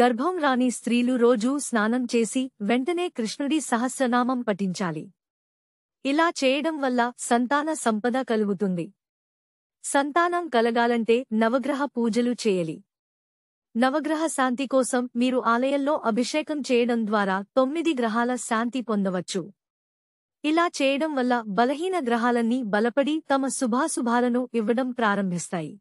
గర్భం రాని స్త్రీలు రోజూ స్నానం చేసి వెంటనే కృష్ణుడి సహస్రనామం పఠించాలి ఇలా చేయడం వల్ల సంతాన సంపద కలుగుతుంది సంతానం కలగాలంటే నవగ్రహ పూజలు చేయాలి నవగ్రహ శాంతి కోసం మీరు ఆలయంలో అభిషేకం చేయడం ద్వారా తొమ్మిది గ్రహాల శాంతి పొందవచ్చు ఇలా చేయడం వల్ల బలహీన గ్రహాలన్నీ బలపడి తమ శుభాశుభాలను ఇవ్వడం ప్రారంభిస్తాయి